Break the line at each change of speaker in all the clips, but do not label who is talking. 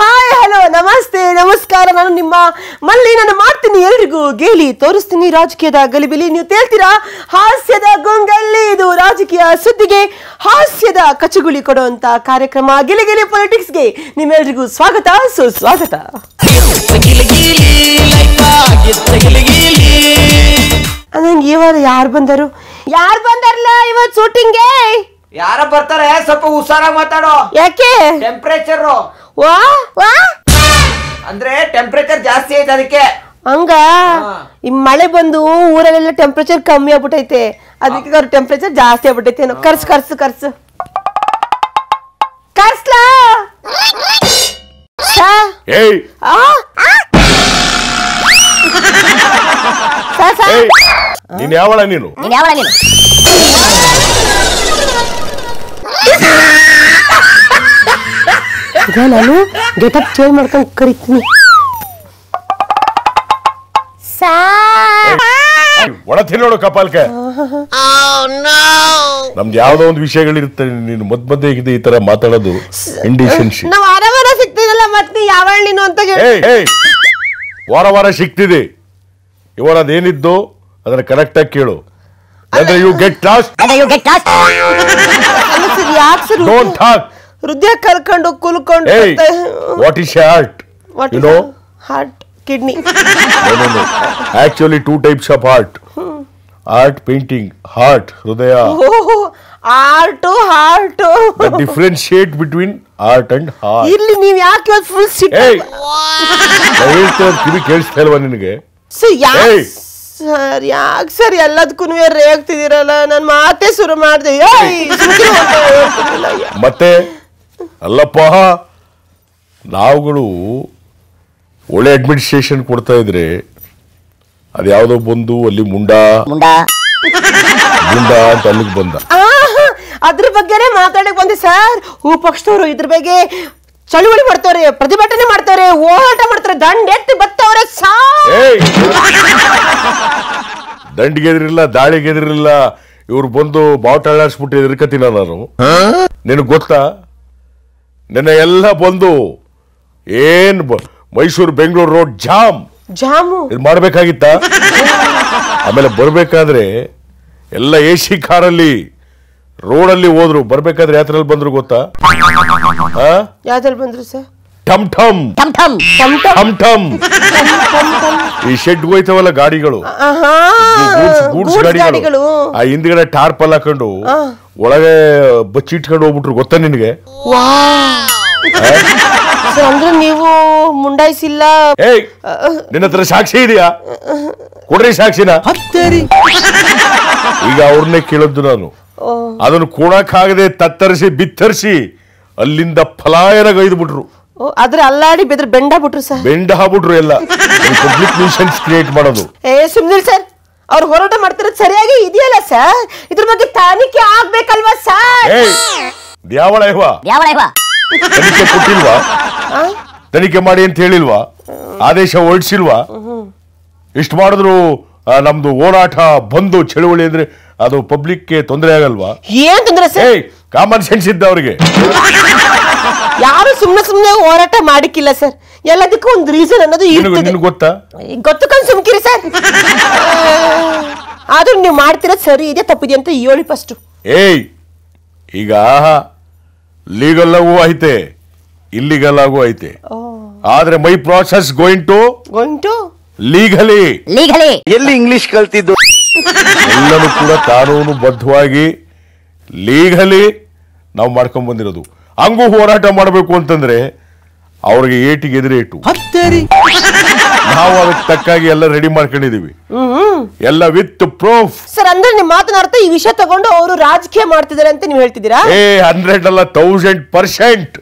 Hi hello ನಮಸ್ತೆ ನಮಸ್ಕಾರ ನಾನು ನಿಮ್ಮ ಮಲ್ಲಿ ನಾನು ಮಾಡ್ತೀನಿ ಎಲ್ರಿಗೂ ಗೇಲಿ ತೋರಿಸ್ತೀನಿ ರಾಜಕೀಯದ ಗಲಿಬಿಲಿ ನೀವು ತೇಳ್ತೀರಾ ಹಾಸ್ಯದ ಗೊಂಗಲ್ಲಿ ಇದು ರಾಜಕೀಯ ಸುದ್ದಿಗೆ ಹಾಸ್ಯದ ಕಚುಗುಳಿ ಕೊಡುವಂತ ಕಾರ್ಯಕ್ರಮ ಗಿಲಿಗಿಲಿ ಪೊಲಿಟಿಕ್ಸ್ಗೆ ನಿಮ್ಮೆಲ್ರಿಗೂ ಸ್ವಾಗತ ಸುಸ್ವಾಗತ ಗಿಲಿ ಈ ವಾರ ಯಾರು ಬಂದರು ಯಾರು ಬಂದಾರಲ್ಲ ಇವತ್ತು ಶೂಟಿಂಗ್ ಯಾರ ಬರ್ತಾರೆ ಸ್ವಲ್ಪ ಹುಷಾರಾಗಿ ಮಾತಾಡೋ ಯಾಕೆ ಟೆಂಪರೇಚರ್ ವಾ ವಾ ಅಂದ್ರೆ ಟೆಂಪರೇಚರ್ ಜಾಸ್ತಿ ಐತೆ ಅದಕ್ಕೆ ಹಂಗ ಈ ಮಳೆ ಬಂದು ಊರಲ್ಲೆಲ್ಲ ಟೆಂಪರೇಚರ್ ಕಮ್ಮಿ ಆಗ್ಬಿಟ್ಟೈತೆ ಅದಕ್ಕೆ ಅವ್ರ ಟೆಂಪರೇಚರ್ ಜಾಸ್ತಿ ಆಗ್ಬಿಟ್ಟೈತೆ ಕರ್ಸು ಕರ್ಸು ಕರ್ಸು ಕರ್ಸ್ಲಾ
ಏಯ್ ಆ ನೀನ್ ಯಾವಳ ನೀನು
ನೀನು ಗೆಟಪ್ ಚೇಂಜ್ ಮಾಡ್ಕೊಂಡು ಕರಿತೀನಿ
ನಮ್ದು ಯಾವ್ದೋ ಒಂದು ವಿಷಯಗಳಿರುತ್ತೆ ನೀನು ಮದ್ ಮದ್ದೆ ಈ ತರ ಮಾತಾಡೋದು ವಾರ ವಾರ ಸಿಗ್ತಿದೆ ಇವರು ಅದೇನಿದ್ದು ಅದನ್ನ ಕರೆಕ್ಟಾಗಿ ಕೇಳು ಅಂದ್ರೆ ಯು ಗೆಟ್ ಲಾಸ್ಟ್ ಡೋಂಟ್ ಹೃದಯ ಕಲ್ಕೊಂಡು ಕುಲ್ಕೊಂಡು what is heart you know
heart kidney
actually two types of heart art painting heart ಹೃದಯ
art heart differentiate
between art and heart
ಇಲ್ಲಿ ನೀವು ಯಾಕೆ ಫುಲ್ ಸಿಟ್
ಕಿವಿ ಕೇಳಿಸ್ತಾ ಇಲ್ವಾ ನಿನಗೆ ಸೊ ಯಾ
ಸರ್ ಯಾಕೆ ಸರ್ ಎಲ್ಲದಕ್ಕೂ ರೇಗ್ತಿದ್ದೀರಲ್ಲ ನನ್ನ ಮಾತೇ ಶುರು ಮಾಡಿದೆ
ಮತ್ತೆ ಅಲ್ಲಪ್ಪ ನಾವುಗಳು ಒಳ್ಳೆ ಅಡ್ಮಿನಿಸ್ಟ್ರೇಷನ್ ಕೊಡ್ತಾ ಇದ್ರೆ ಅದ್ಯಾವುದೋ ಬಂದು ಅಲ್ಲಿ ಮುಂಡಾ ಮುಂಡಾ ಅಂತ ಅಲ್ಲಿಗೆ ಬಂದ
ಅದ್ರ ಬಗ್ಗೆನೇ ಮಾತಾಡಕ್ ಬಂದೆ ಸರ್ ಹೂ ಪಕ್ಷದವರು ಇದ್ರ ಬಗ್ಗೆ ಚಳುವಳಿ ಮಾಡ್ತಾವ್ರೆ ಪ್ರತಿಭಟನೆ ಮಾಡ್ತಾವ್ರೆ ಹೋರಾಟ ಮಾಡ್ತಾರೆ ದಂಡ ಎತ್ತಿ ಬತ್ತವ್ರೆ ಸಾ
ಗೆದ್ರಿಲ್ಲ ದಾಳಿ ಗೆದ್ರಿಲ್ಲ ಇವ್ರು ಬಂದು ಬಾವುಟ ಅಳ್ಳಾಡ್ಸ್ಬಿಟ್ಟು ಎದುರ್ಕತಿನ ನಾನು ನಿನಗೆ ಗೊತ್ತಾ ನಿನ್ನೆ ಎಲ್ಲ ಬಂದು ಏನ್ Mysuru Bengaluru road jam jam ಇದು ಮಾಡಬೇಕಾಗಿತ್ತ ಆಮೇಲೆ ಬರಬೇಕಾದ್ರೆ ಎಲ್ಲ ಎ ಸಿ ಕಾರಲ್ಲಿ ರೋಡ್ ಅಲ್ಲಿ ಹೋದ್ರು ಬರ್ಬೇಕಾದ್ರೆ ಯಾತ್ರಲ್ಲಿ ಬಂದ್ರು ಗೊತ್ತಾ
ಯಾವ್ದ್ರಲ್ಲಿ ಬಂದ್ರು ಸರ್ ಠಮ್ ಠಮ್ ಠಮ್ ಠಮ್
ಈ ಶೆಡ್ ಹೋಯ್ತವಲ್ಲ ಗಾಡಿಗಳು ಆ ಹಿಂದ್ಗಡೆ ಟಾರ್ಪಲ್ ಹಾಕೊಂಡು ಒಳಗೆ ಬಚ್ಚಿಟ್ಕೊಂಡು ಹೋಗ್ಬಿಟ್ರು ಗೊತ್ತಾ ನಿನ್ಗೆ
ವಾಹ್ ಅಂದ್ರೆ ನೀವು ಮುಂಡಾಯಿಸಿಲ್ಲ
ನಿನ್ನ ಹತ್ರ ಸಾಕ್ಷಿ ಇದೆಯಾ ಕೊಡ್ರಿ ಸಾಕ್ಷಿನ ಈಗ ಅವ್ರನ್ನೇ ಕೇಳದ್ದು ನಾನು ಅದನ್ನು ಕೂಡಕ್ಕಾಗದೆ ತತ್ತರಿಸಿ ಬಿತ್ತರಿಸಿ ಅಲ್ಲಿಂದ ಫಲಾಯನಗೈದು ಬಿಟ್ರು
ಆದ್ರೆ ಅಲ್ಲಾಡಿ ಬೆದ್ರ ಬೆಂಡ ಬಿಟ್ರು ಸರ್
ಬೆಂಡ ಹಾಬಿಟ್ರು ಎಲ್ಲ ಪಬ್ಲಿಕ್ ನ್ಯೂಸೆನ್ಸ್ ಕ್ರಿಯೇಟ್ ಮಾಡೋದು
ಏ ಸುಮ್ನಿಲ್ ಸರ್ ಅವ್ರು ಹೋರಾಟ ಮಾಡ್ತಿರೋದು ಸರಿಯಾಗಿ ಇದೆಯಲ್ಲ ಸರ್ ಇದ್ರ ಬಗ್ಗೆ ತನಿಖೆ ಆಗ್ಬೇಕಲ್ವಾ ಸರ್ ದ್ಯಾವಳ ಇವಾ ತನಿಖೆ ಕೊಟ್ಟಿಲ್ವಾ
ತನಿಖೆ ಮಾಡಿ ಅಂತ ಹೇಳಿಲ್ವಾ ಆದೇಶ ಹೊರಡಿಸಿಲ್ವಾ ಇಷ್ಟು ಮಾಡಿದ್ರು ನಮ್ದು ಓಡಾಟ ಬಂದು ಚಳುವಳಿ ಅಂದ್ರೆ ಅದು ಪಬ್ಲಿಕ್ಗೆ ತೊಂದರೆ ಆಗಲ್ವಾ ಏನ್ ತೊಂದರೆ ಸರ್ ಕಾಮನ್ ಸೆನ್ಸ್ ಇದ್ದ ಅವ್ರಿಗೆ ಯಾರು ಸುಮ್ಮನೆ ಸುಮ್ಮನೆ ಹೋರಾಟ
ಮಾಡಿಕ್ಕಿಲ್ಲ ಸರ್ ಎಲ್ಲದಕ್ಕೂ ಒಂದು ರೀಸನ್ ಅನ್ನೋದು ನಿನಗೆ ಗೊತ್ತಾ ಗೊತ್ತು ಕಣ್ ಸುಮ್ಕಿರಿ ಸರ್ ಆದ್ರೂ ನೀವು ಮಾಡ್ತಿರೋದು ಸರಿ ಇದೆ ತಪ್ಪಿದೆ ಅಂತ ಹೇಳಿ ಫಸ್ಟ್
ಏಯ್ ಈಗ ಲೀಗಲ್ ಆಗು ಐತೆ ಇಲ್ಲಿಗಲ್ ಆಗೂ ಐತೆ ಆದ್ರೆ my process going to going to legally legally ಎಲ್ಲಿ ಇಂಗ್ಲಿಷ್ ಕಲ್ತಿದ್ದು ಎಲ್ಲರೂ ಕೂಡ ಕಾನೂನು ಬದ್ಧವಾಗಿ ಲೀಗಲಿ ನಾವು ಮಾಡ್ಕೊಂಡ್ ಬಂದಿರೋದು ಹಂಗು ಹೋರಾಟ ಮಾಡಬೇಕು ಅಂತಂದ್ರೆ ಅವ್ರಿಗೆ ಏಟಿಗೆ ಎದುರೇಟು ನಾವು ಅದಕ್ಕೆ ತಕ್ಕಾಗಿ ಎಲ್ಲ ರೆಡಿ ಮಾಡ್ಕೊಂಡಿದೀವಿ ಎಲ್ಲ ವಿತ್ ಪ್ರೂಫ್
ಸರ್ ಅಂದ್ರೆ ನಿಮ್ ಮಾತನಾಡ್ತಾ ಈ ವಿಷಯ ತಗೊಂಡು ಅವರು ರಾಜಕೀಯ ಮಾಡ್ತಿದ್ದಾರೆ ಅಂತ ನೀವು ಹೇಳ್ತಿದ್ದೀರಾ ಏ
ಹಂಡ್ರೆಡ್ ಅಲ್ಲ thousand percent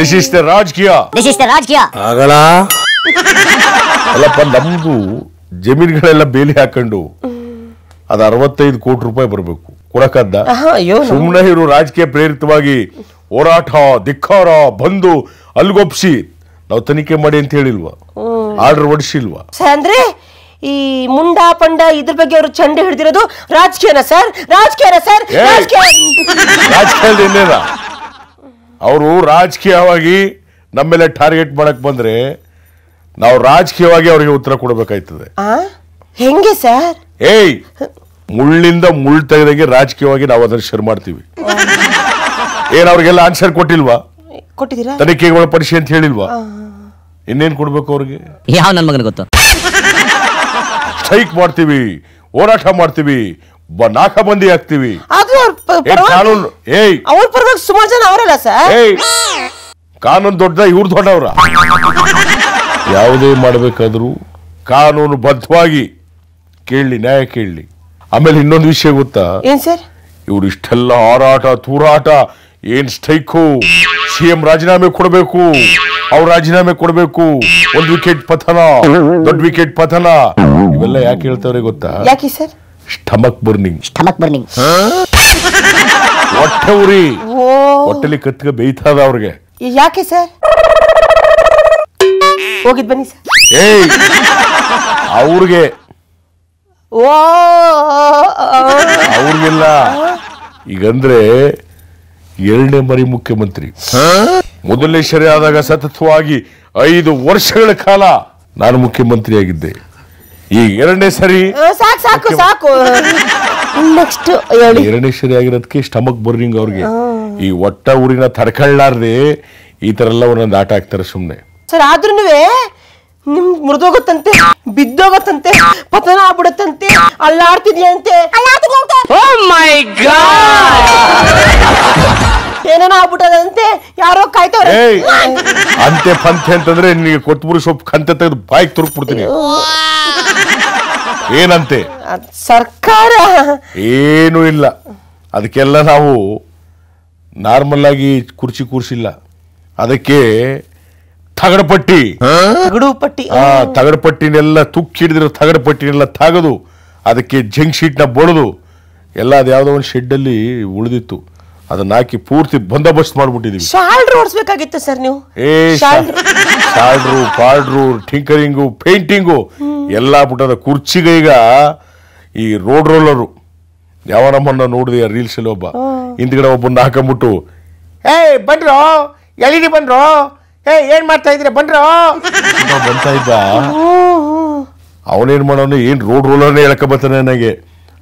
this is the ರಾಜಕೀಯ ದಿಸ್ ರಾಜಕೀಯ ಅಲ್ಲಪ್ಪ ನಮ್ದು ಜಮೀನುಗಳೆಲ್ಲ ಬೇಲಿ ಹಾಕೊಂಡು ಅದ ಅರವತ್ತೈದು ಕೋಟಿ ರೂಪಾಯಿ ಬರಬೇಕು ಕೊಡಕದ್ದ ಸುಮ್ಮನೆ ಇವರು ರಾಜಕೀಯ ಪ್ರೇರಿತವಾಗಿ ಹೋರಾಟ ಧಿಕ್ಕಾರ ಬಂದು ಅಲ್ಗೊಪ್ಸಿ ನಾವು ತನಿಖೆ ಮಾಡಿ ಅಂತ ಹೇಳಿಲ್ವಾ ಆರ್ಡರ್ ಹೊಡಿಸಿಲ್ವಾ
ಅಂದ್ರೆ ಈ ಮುಂಡಾ ಪಂಡ ಇದ್ರ ಬಗ್ಗೆ ಅವರು ಚಂಡ ಹಿಡಿದಿರೋದು ರಾಜಕೀಯನ ಸರ್ ರಾಜಕೀಯನ ಸರ್ ರಾಜಕೀಯ
ಅವರು ರಾಜಕೀಯವಾಗಿ ನಮ್ಮೆಲ್ಲ ಟಾರ್ಗೆಟ್ ಮಾಡಕ್ ಬಂದ್ರೆ ನಾವು ರಾಜಕೀಯವಾಗಿ ಅವರಿಗೆ ಉತ್ತರ ಕೊಡಬೇಕಾಯ್ತದೆ ಹೆಂಗೆ ಸರ್ ಏಯ್ ಮುಳ್ಳಿಂದ ಮುಳ್ಳು ತೆಗೆದಂಗೆ ರಾಜಕೀಯವಾಗಿ ನಾವು ಅದನ್ನು ಶೇರ್ ಮಾಡ್ತೀವಿ ಏನ್ ಅವ್ರಿಗೆಲ್ಲ ಆನ್ಸರ್ ಕೊಟ್ಟಿಲ್ವಾ ಕೊಟ್ಟಿದ್ದೀರಾ ತನಿಖೆಗೆ ಒಳಪಡಿಸಿ ಅಂತ ಹೇಳಿಲ್ವಾ ಇನ್ನೇನ್ ಕೊಡ್ಬೇಕು ಅವ್ರಿಗೆ ಯಾವ ನನ್ನ ಮಗನ ಗೊತ್ತ ಸ್ಟ್ರೈಕ್ ಮಾಡ್ತೀವಿ ಹೋರಾಟ ಮಾಡ್ತೀವಿ ನಾಕ ನಾಕಾಬಂದಿ ಆಗ್ತೀವಿ ಕಾನೂನು ಏಯ್ ಕಾನೂನು ದೊಡ್ಡ ಇವ್ರ ದೊಡ್ಡವ್ರ ಯಾವುದೇ ಮಾಡಬೇಕಾದ್ರೂ ಕಾನೂನು ಬದ್ಧವಾಗಿ ಕೇಳಲಿ ನ್ಯಾಯ ಕೇಳಲಿ ಆಮೇಲೆ ಇನ್ನೊಂದು ವಿಷಯ ಗೊತ್ತಾ ಏನ್ ಸರ್ ಇವ್ರು ಇಷ್ಟೆಲ್ಲ ಹಾರಾಟ ತೂರಾಟ ಏನ್ ಸ್ಟ್ರೈಕು ಸಿಎಂ ರಾಜೀನಾಮೆ ಕೊಡಬೇಕು ಅವ್ರ ರಾಜೀನಾಮೆ ಕೊಡಬೇಕು ಒಂದ್ ವಿಕೆಟ್ ಪತನ ದೊಡ್ಡ ವಿಕೆಟ್ ಪತನ ಇವೆಲ್ಲ ಯಾಕೆ ಹೇಳ್ತಾವ್ರೆ ಗೊತ್ತಾ ಯಾಕೆ sir stomach burning stomach burning ಹೊಟ್ಟೆ ಉರಿ ಓ ಹೊಟ್ಟೆಲಿ ಕತ್ಗೆ ಅವ್ರಿಗೆ
ಯಾಕೆ ಸರ್ ಹೋಗಿದ್ ಬನ್ನಿ ಸರ್
ಏಯ್ ಅವ್ರಿಗೆ ಓ ಅವ್ರಿಗಿಲ್ಲ ಈಗಂದ್ರೆ ಎರಡನೇ ಮರಿ ಮುಖ್ಯಮಂತ್ರಿ ಮೊದಲನೇ ಶರಿ ಆದಾಗ ಸತತವಾಗಿ ಐದು ವರ್ಷಗಳ ಕಾಲ ನಾನು ಮುಖ್ಯಮಂತ್ರಿ ಆಗಿದ್ದೆ ಈಗ ಎರಡನೇ ಸರಿ
ಸಾಕು ಸಾಕು ಸಾಕು ನೆಕ್ಸ್ಟ್
ಎರಡನೇ ಸರಿ ಆಗಿರೋದಕ್ಕೆ ಸ್ಟಮಕ್ ಬರ್ನಿಂಗ್ ಅವ್ರಿಗೆ ಈ ಒಟ್ಟ ಊರಿನ ತಡ್ಕೊಳ್ಳಾರ್ದೆ ಈ ತರ ಎಲ್ಲ ಒಂದೊಂದು ಆಟ ಆಗ್ತಾರೆ ಸುಮ್ಮನೆ
ಸರ್ ಆದ್ರೂ ನಿಮ್ ಮುರಿದೋಗತ್ತಂತೆ ಬಿದ್ದೋಗತ್ತಂತೆ ಪತನ ಆಗ್ಬಿಡತ್ತಂತೆ ಅಲ್ಲಾಡ್ತಿದ್ಯಂತೆ ಮೈ ಏನೇನೋ ಆಗ್ಬಿಟ್ಟದಂತೆ ಯಾರೋ ಕಾಯ್ತವ್ರೆ ಏಯ್
ಅಂತೆ ಪಂತೆ ಅಂತಂದ್ರೆ ನಿನಗೆ ಕೊಟ್ಬಿಡು ಸ್ವಲ್ಪ ಕಂತೆ ತೆಗೆದು ಬಾಯಿಗೆ ತುರುಕ್ಬಿಡ್ತೀನಿ ಏನಂತೆ
ಸರ್ಕಾರ
ಏನೂ ಇಲ್ಲ ಅದಕ್ಕೆಲ್ಲ ನಾವು ನಾರ್ಮಲ್ ಆಗಿ ಕುರ್ಚಿ ಕೂರಿಸಿಲ್ಲ ಅದಕ್ಕೆ ತಗಡಪಟ್ಟಿ ಪಟ್ಟಿ ತಗಡು ಪಟ್ಟಿ ಆ ಪಟ್ಟಿನೆಲ್ಲ ತುಕ್ಕಿ ಹಿಡಿದಿರೋ ತಗಡಪಟ್ಟಿನೆಲ್ಲ ಪಟ್ಟಿನೆಲ್ಲ ತೆಗೆದು ಅದಕ್ಕೆ ಜಂಕ್ ಶೀಟ್ನ ಬಡಿದು ಎಲ್ಲ ಅದು ಯಾವುದೋ ಒಂದು ಶೆಡ್ಡಲ್ಲಿ ಉಳಿದಿತ್ತು ಅದನ್ನ ಹಾಕಿ ಪೂರ್ತಿ ಬಂದೋಬಸ್ತ್ ಮಾಡ್ಬಿಟ್ಟಿದೀವಿ
ಶಾಲ್ಡ್ರು ಓಡಿಸ್ಬೇಕಾಗಿತ್ತು ಸರ್ ನೀವು
ಏ ಶಾಲ್ಡ್ರು ಪಾಲ್ಡ್ರು ಟಿಂಕರಿಂಗು ಪೇಂಟಿಂಗು ಎಲ್ಲ ಬಿಟ್ಟದ ಕುರ್ಚಿಗೆ ಈಗ ಈ ರೋಡ್ ರೋಲರು ಯಾವ ನಮ್ಮನ್ನ ನೋಡಿದೆ ರೀಲ್ಸಲ್ಲಿ ಒಬ್ಬ ಹಿಂದ್ಗಡೆ ಒಬ್ಬನ್ನ ಹಾಕೊಂಬಿಟ್ಟು ಏಯ್ ಬನ್ರೋ ಎಲ್ಲಿ ಬನ್ರೋ ಏ ಏನ್ ಮಾಡ್ತಾ ಇದ್ರೆ ಬನ್ರೋ ಬಂತ ಇದ್ದ ಅವನೇನ್ ಮಾಡೋನು ಏನ್ ರೋಡ್ ರೋಲರ್ ಹೇಳಕ ಬರ್ತಾನೆ ನನಗೆ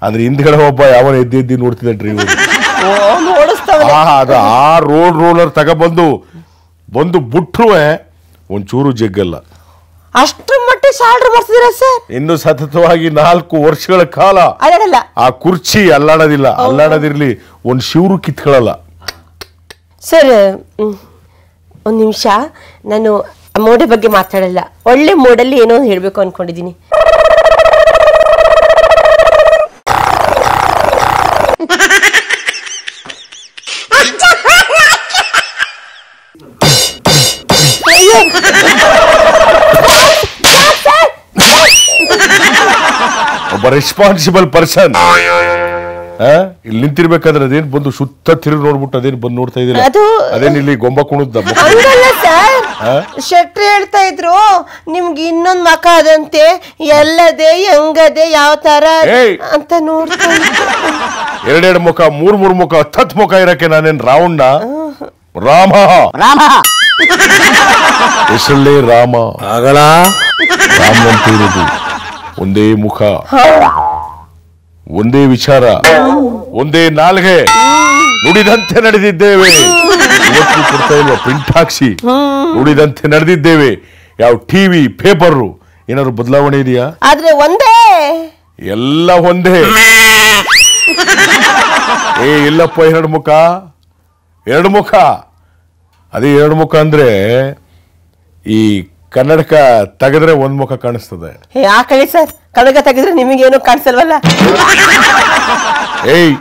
ಅಂದ್ರೆ ಹಿಂದ್ಗಡೆ ಒಬ್ಬ ಯಾವನ ಎದ್ದು ಎದ್ದು ನೋಡ್ತಿದ್ದ ಡ್ರೈವರ್ ಅದು ಆ ರೋಡ್ ರೋಲರ್ ತಗ ಬಂದು ಬಂದು ಬಿಟ್ರು ಒಂಚೂರು ಜಗ್ಗಲ್ಲ
ಅಷ್ಟು ಮಟ್ಟಿಗೆ ಸಾಲ್ಡ್ರ್ ಬರ್ತಿದ್ರ ಸರ್
ಇನ್ನು ಸತತವಾಗಿ ನಾಲ್ಕು ವರ್ಷಗಳ ಕಾಲ ಆ ಕುರ್ಚಿ ಅಲ್ಲಾಡೋದಿಲ್ಲ ಅಲ್ಲಾಡೋದಿರ್ಲಿ ಒಂದ್ ಶಿವರು ಕಿತ್ಕೊಳ್ಳಲ್ಲ
ಸರ್ ಒಂದು ನಿಮಿಷ ನಾನು ಮೋಡೆ ಬಗ್ಗೆ ಮಾತಾಡಲ್ಲ ಒಳ್ಳೆ ಮೋಡಲ್ಲಿ ಏನೋ ಹೇಳಬೇಕು ಅನ್ಕೊಂಡಿದೀನಿ
ಒಬ್ಬ ರೆಸ್ಪಾನ್ಸಿಬಲ್ ಪರ್ಸನ್ ಇಲ್ಲಿ ನಿಂತಿರ್ಬೇಕಾದ್ರೆ ಅದೇನ್ ಬಂದು ಸುತ್ತ ತಿರುಗಿ ನೋಡ್ಬಿಟ್ಟು ಅದೇನ್ ಬಂದು ನೋಡ್ತಾ ಇದಿಲ್ಲ ಅದೇನ್ ಇಲ್ಲಿ ಗೊಂಬ ಕುಣದ
ಶೆಟ್ರಿ ಸರ್ ಹೇಳ್ತಾ ಇದ್ರು ನಿಮ್ಗೆ ಇನ್ನೊಂದ್ ಮಕ ಅದಂತೆ ಎಲ್ಲದೆ ಹೆಂಗದೆ ಯಾವ ತರ ಅಂತ ನೋಡ್ತಾ
ಎರಡೆರಡು ಮುಖ ಮೂರ್ ಮೂರ್ ಮುಖ ಹತ್ತು ಮುಖ ಇರಕ್ಕೆ ನಾನೇನ್ ರಾವಣ್ಣ ರಾಮ ರಾಮ ಹೆಸರಲ್ಲೇ ರಾಮ ಆಗಲ್ಲ ರಾಮ ಅಂತ ಒಂದೇ ಮುಖ ಒಂದೇ ವಿಚಾರ ಒಂದೇ ನಾಲ್ಗೆ ನುಡಿದಂತೆ ನಡೆದಿದ್ದೇವೆ ಇವತ್ತು ನುಡಿದಂತೆ ನಡೆದಿದ್ದೇವೆ ಯಾವ ಟಿವಿ ಪೇಪರ್ ಏನಾದ್ರು ಬದಲಾವಣೆ ಇದೆಯಾ
ಆದ್ರೆ ಒಂದೇ
ಎಲ್ಲ ಒಂದೇ ಏ ಇಲ್ಲಪ್ಪ ಎರಡು ಮುಖ ಎರಡು ಮುಖ ಅದೇ ಎರಡು ಮುಖ ಅಂದ್ರೆ ಈ ಕನ್ನಡಕ ತೆಗೆದ್ರೆ ಒಂದ್ ಮುಖ ಕಾಣಿಸ್ತದೆ
ಸರ್ ಕಡಗ ತೆಗೆದ್ರೆ ನಿಮಗೇನು ಕಾಣಿಸಲ್ವಲ್ಲ
ಏಯ್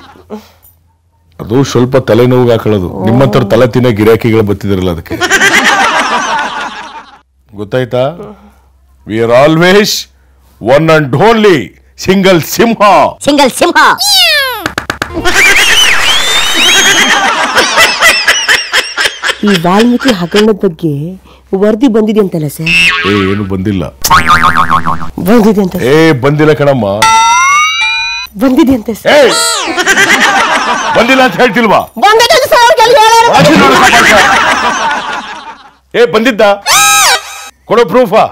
ಅದು ಸ್ವಲ್ಪ ತಲೆನೋವು ಹಾಕೊಳ್ಳೋದು ನಿಮ್ಮಂತರ ತಲೆ ತಿನ್ನ ಗಿರಾಕಿಗಳು ಬತ್ತಿದಿರಲ್ಲ ಅದಕ್ಕೆ ಗೊತ್ತಾಯ್ತಾ we are always one and only single ಸಿಂಹ ಸಿಂಗಲ್ ಸಿಂಹ ಈ ವಾಲ್ಮೀಕಿ ಹಗರಣದ ಬಗ್ಗೆ ವರದಿ
ಬಂದಿದೆ ಅಂತಲ್ಲ ಸರ್
ಏನು ಬಂದಿಲ್ಲ ಬಂದಿದೆ ಅಂತ ಏ ಬಂದಿಲ್ಲ ಕಣಮ್ಮ ಬಂದಿದೆ ಅಂತ ಸರ್ ಏ ಬಂದಿಲ್ಲ ಅಂತ ಹೇಳ್ತಿಲ್ವಾ
ಬಂದಿದೆ ಸರ್
ಏ ಬಂದಿದ್ದ ಕೊಡೋ ಪ್ರೂಫಾ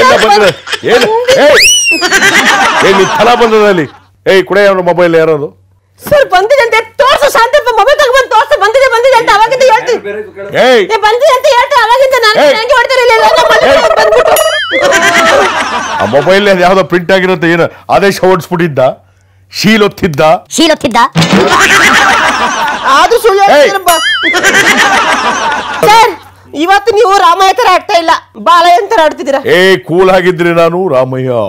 ಏನ ಬಂದಿದೆ ಏನ್ ಏಯ್ ಏ ನಿನ್ ತಲ ಬಂದದ ಅಲ್ಲಿ ಏಯ್ ಕುಡೆ ಯಾರು ಮೊಬೈಲ್ ಯಾರೋದು
ಸರ್ ಬಂದಿದೆ ಅಂತ ತೋರ್ಸು ಶಾಂತಪ್ಪ ಮೊಬೈಲ್ ತಗೊಂಡು ತೋರ್ಸು ಬಂದಿದೆ ಬಂದಿದೆ ಅಂತ ಅವಾಗಿಂದ ಹೇಳ್ತೀನಿ ಏಯ್ ಬಂದಿದೆ ಅಂತ ಹೇಳ್ತಾ ಅವಾಗಿಂದ ನಾನು ಏಯ್.
ಆ ಮೊಬೈಲ್ ಯಾವ್ದೋ ಪ್ರಿಂಟ್ ಆಗಿರುತ್ತೆ ಏನು ಆದೇಶ ಓಡಿಸ್ಬಿಟ್ಟಿದ್ದ ಶೀಲ್ ಒತ್ತಿದ್ದ
ಶೀಲೊತ್ತಿದ್ದ ಆದ್ರೂ ಸುಳ್ಳು ಸರ್ ಇವತ್ತು ನೀವು ರಾಮಯ್ಯ ತರ ಆಡ್ತಾ ಇಲ್ಲ ಬಾಲಯ್ಯ ತರ ಆಡ್ತಿದ್ದೀರಾ ಏ
ಕೂಲ್ ಆಗಿದ್ರಿ ನಾನು ರಾಮಯ್ಯ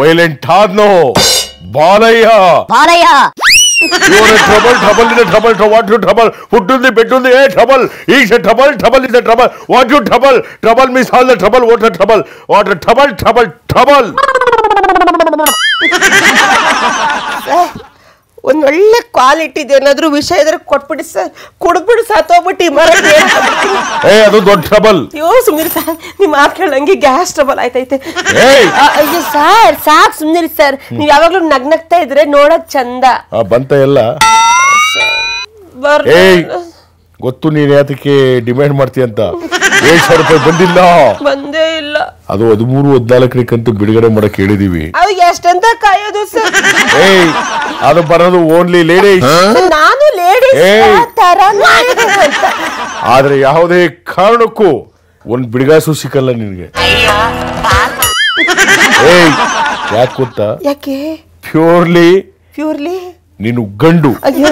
ವೈಲೆಂಟ್ ಆದ್ನೋ Balayya Balayya
trouble
trouble is trouble what you trouble పుట్టుంది పెట్టుంది a trouble is trouble trouble is trouble what you trouble trouble miss all the trouble what trouble what trouble trouble trouble ಒಂದು ಒಳ್ಳೆ
ಕ್ವಾಲಿಟಿ ಇದೆ ಏನಾದರೂ ವಿಷಯ ಇದ್ರೆ ಕೊಟ್ಬಿಡಿ ಸರ್ ಕೊಡ್ಬಿಡಿ ಸಾತೋಗ್ಬಿಟ್ಟು ಮರ
ಏ ಅದು ದೊಡ್ಡ ಟ್ರಬಲ್
ಅಯ್ಯೋ ಸುಮ್ನಿರಿ ಸರ್ ನಿಮ್ ಮಾತು ಕೇಳಂಗೆ ಗ್ಯಾಸ್ ಟ್ರಬಲ್ ಆಯ್ತೈತೆ ಅಯ್ಯೋ ಸರ್ ಸಾಕ್ ಸುಮ್ನಿರಿ ಸರ್ ನೀವ್ ಯಾವಾಗ್ಲೂ ನಗ್ತಾ ಇದ್ರೆ ನೋಡಕ್ ಚಂದ ಬಂತ ಎಲ್ಲ ಬರ್-
ಗೊತ್ತು ನೀನ್ ಯಾತಕ್ಕೆ ಡಿಮ್ಯಾಂಡ್ ಮಾಡ್ತೀಯ ಅಂತ ಏಳು ಸಾವಿರ ರೂಪಾಯಿ ಬಂದಿಲ್ಲ ಬಂದೇ ಇಲ್ಲ ಅದು ಹದಿಮೂರು ಹದಿನಾಲ್ಕರಿಕಂತೂ ಬಿಡುಗಡೆ ಮಾಡಕ್ ಹೇಳಿದೀವಿ
ಎಷ್ಟಂತ ಕಾಯೋದು ಸರ್ ಏಯ್
ಅದು ಬರೋದು ಓನ್ಲಿ ಲೇಡೀಸ್ ಆದ್ರೆ ಯಾವುದೇ ಕಾರಣಕ್ಕೂ ಒಂದ್ ಬಿಡಿಗಾಸು ಸಿಕ್ಕಲ್ಲ ನಿನ್ಗೆ
ಏಯ್ ಯಾಕೆ ಯಾಕೆ
ಪ್ಯೂರ್ಲಿ ಪ್ಯೂರ್ಲಿ ನೀನು ಗಂಡು ಅಯ್ಯೋ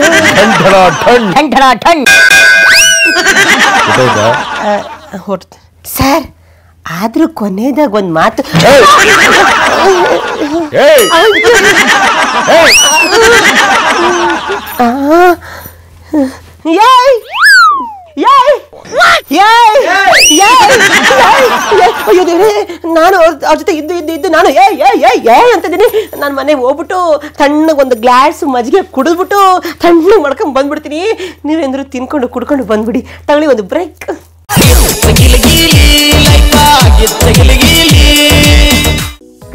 ಸರ್ ಆದ್ರೂ ಕೊನೆದಾಗ ಒಂದು ಮಾತು ಏಯ್ Yay! Yay! Yay! Yay! ಅಯ್ಯೋ ದೇವ್ರೆ ನಾನು ಅವ್ರ ಜೊತೆ ಇದ್ದು ಇದ್ದು ಇದ್ದು ನಾನು ಏ ಏ ಏ ಏ ಅಂತಿದ್ದೀನಿ ನಾನು ಮನೆಗೆ ಹೋಗ್ಬಿಟ್ಟು ತಣ್ಣಗೆ ಒಂದು ಗ್ಲಾಸ್ ಮಜ್ಜಿಗೆ ಕುಡಿದ್ಬಿಟ್ಟು ತಣ್ಣಗೆ ಮಾಡ್ಕೊಂಡು ಬಂದ್ಬಿಡ್ತೀನಿ ನೀವೇಂದ್ರು ತಿನ್ಕೊಂಡು ಕುಡ್ಕೊಂಡು ಬಂದ್ಬಿಡಿ ತಗೊಳ್ಳಿ ಒಂದು ಬ್ರೇಕ್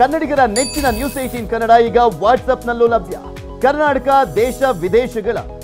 ಕನ್ನಡಿಗರ ನೆಚ್ಚಿನ ನ್ಯೂಸ್ ಏಷಿಯನ್ ಕನ್ನಡ ಈಗ ವಾಟ್ಸಪ್ನಲ್ಲೂ ಲಭ್ಯ ಕರ್ನಾಟಕ ದೇಶ ವಿದೇಶಗಳ